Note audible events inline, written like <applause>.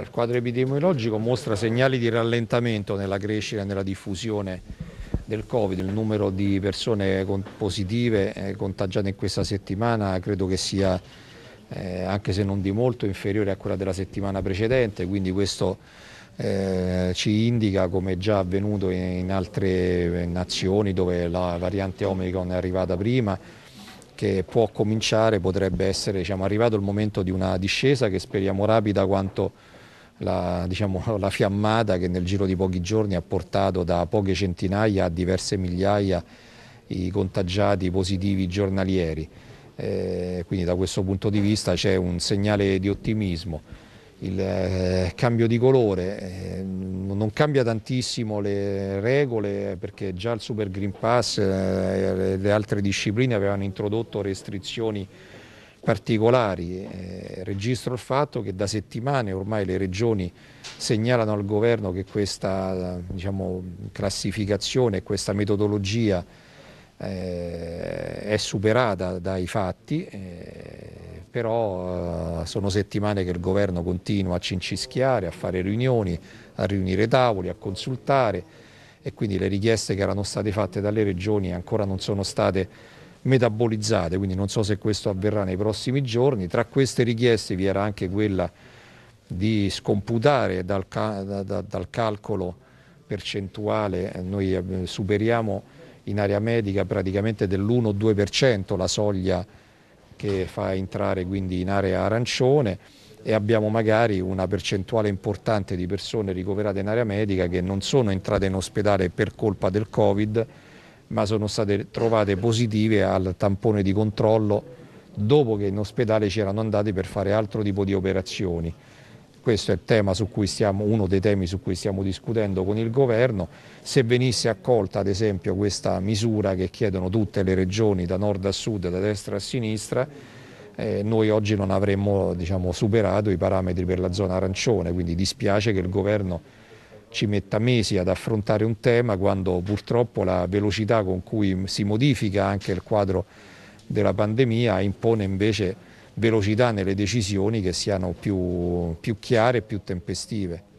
Il quadro epidemiologico mostra segnali di rallentamento nella crescita e nella diffusione del Covid, il numero di persone positive eh, contagiate in questa settimana credo che sia, eh, anche se non di molto, inferiore a quella della settimana precedente, quindi questo eh, ci indica, come già avvenuto in altre nazioni dove la variante Omicron è arrivata prima, che può cominciare, potrebbe essere diciamo, arrivato il momento di una discesa che speriamo rapida quanto la, diciamo, <laughs> la fiammata che nel giro di pochi giorni ha portato da poche centinaia a diverse migliaia i contagiati positivi giornalieri. Eh, quindi da questo punto di vista c'è un segnale di ottimismo. Il eh, cambio di colore eh, non cambia tantissimo le regole perché già il Super Green Pass eh, e le altre discipline avevano introdotto restrizioni particolari. Eh, registro il fatto che da settimane ormai le regioni segnalano al governo che questa diciamo, classificazione, questa metodologia eh, è superata dai fatti, eh, però eh, sono settimane che il governo continua a cincischiare, a fare riunioni, a riunire tavoli, a consultare e quindi le richieste che erano state fatte dalle regioni ancora non sono state metabolizzate, quindi non so se questo avverrà nei prossimi giorni. Tra queste richieste vi era anche quella di scomputare dal, da, da, dal calcolo percentuale, noi eh, superiamo in area medica praticamente dell'1-2% la soglia che fa entrare quindi in area arancione e abbiamo magari una percentuale importante di persone ricoverate in area medica che non sono entrate in ospedale per colpa del Covid ma sono state trovate positive al tampone di controllo dopo che in ospedale ci erano andati per fare altro tipo di operazioni. Questo è stiamo, uno dei temi su cui stiamo discutendo con il governo. Se venisse accolta ad esempio questa misura che chiedono tutte le regioni da nord a sud, da destra a sinistra, eh, noi oggi non avremmo diciamo, superato i parametri per la zona arancione, quindi dispiace che il governo ci metta mesi ad affrontare un tema quando purtroppo la velocità con cui si modifica anche il quadro della pandemia impone invece velocità nelle decisioni che siano più, più chiare e più tempestive.